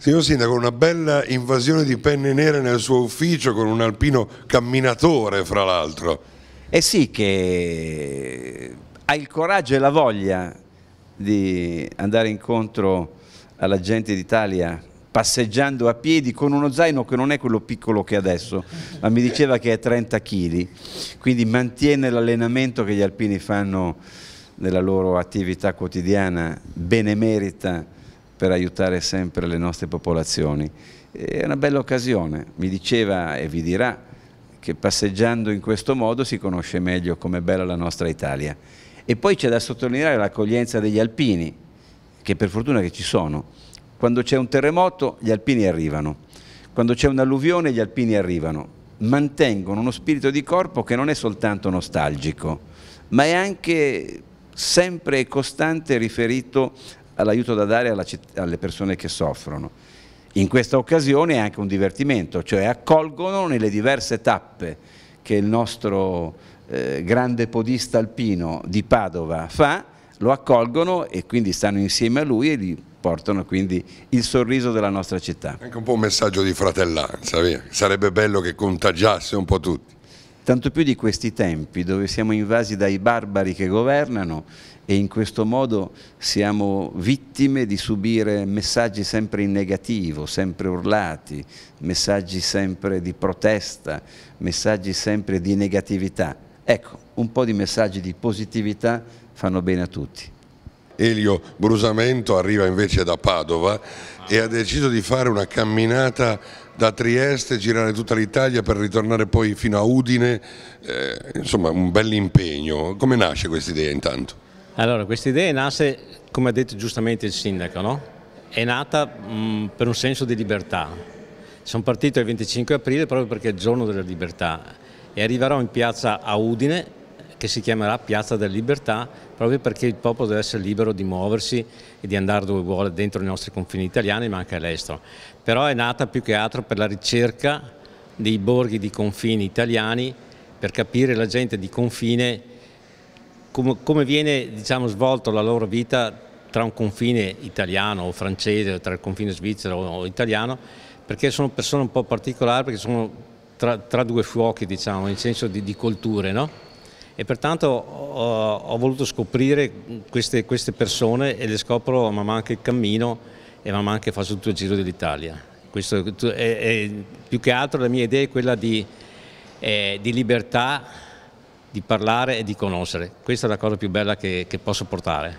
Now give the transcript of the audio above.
Signor Sindaco, una bella invasione di penne nere nel suo ufficio con un alpino camminatore, fra l'altro. Eh sì, che ha il coraggio e la voglia di andare incontro alla gente d'Italia passeggiando a piedi con uno zaino che non è quello piccolo che adesso, ma mi diceva che è 30 kg, quindi mantiene l'allenamento che gli alpini fanno nella loro attività quotidiana benemerita per aiutare sempre le nostre popolazioni. È una bella occasione, mi diceva e vi dirà che passeggiando in questo modo si conosce meglio com'è bella la nostra Italia. E poi c'è da sottolineare l'accoglienza degli alpini, che per fortuna che ci sono. Quando c'è un terremoto gli alpini arrivano, quando c'è un'alluvione gli alpini arrivano, mantengono uno spirito di corpo che non è soltanto nostalgico, ma è anche sempre e costante riferito all'aiuto da dare alle persone che soffrono. In questa occasione è anche un divertimento, cioè accolgono nelle diverse tappe che il nostro eh, grande podista alpino di Padova fa, lo accolgono e quindi stanno insieme a lui e gli portano quindi il sorriso della nostra città. Anche un po' un messaggio di fratellanza, via. sarebbe bello che contagiasse un po' tutti tanto più di questi tempi dove siamo invasi dai barbari che governano e in questo modo siamo vittime di subire messaggi sempre in negativo, sempre urlati, messaggi sempre di protesta, messaggi sempre di negatività. Ecco, un po' di messaggi di positività fanno bene a tutti. Elio Brusamento arriva invece da Padova e ha deciso di fare una camminata da Trieste, girare tutta l'Italia per ritornare poi fino a Udine, eh, insomma un bell'impegno. Come nasce questa idea intanto? Allora, questa idea nasce, come ha detto giustamente il sindaco, no? è nata mh, mm, per un senso di libertà. Sono partito il 25 aprile proprio perché è il giorno della libertà e arriverò in piazza a Udine che si chiamerà Piazza della Libertà proprio perché il popolo deve essere libero di muoversi e di andare dove vuole dentro i nostri confini italiani ma anche all'estero. Però è nata più che altro per la ricerca dei borghi di confini italiani per capire la gente di confine come, come viene diciamo, svolto la loro vita tra un confine italiano o francese, tra il confine svizzero o italiano, perché sono persone un po' particolari, perché sono tra, tra due fuochi, diciamo, nel senso di, di colture, no? e pertanto ho, ho voluto scoprire queste, queste, persone e le scopro man mano che cammino e man mano che faccio tutto il giro dell'Italia. più che altro la mia idea è quella di, eh, di, libertà, di parlare e di conoscere. Questa è la cosa più bella che, che posso portare.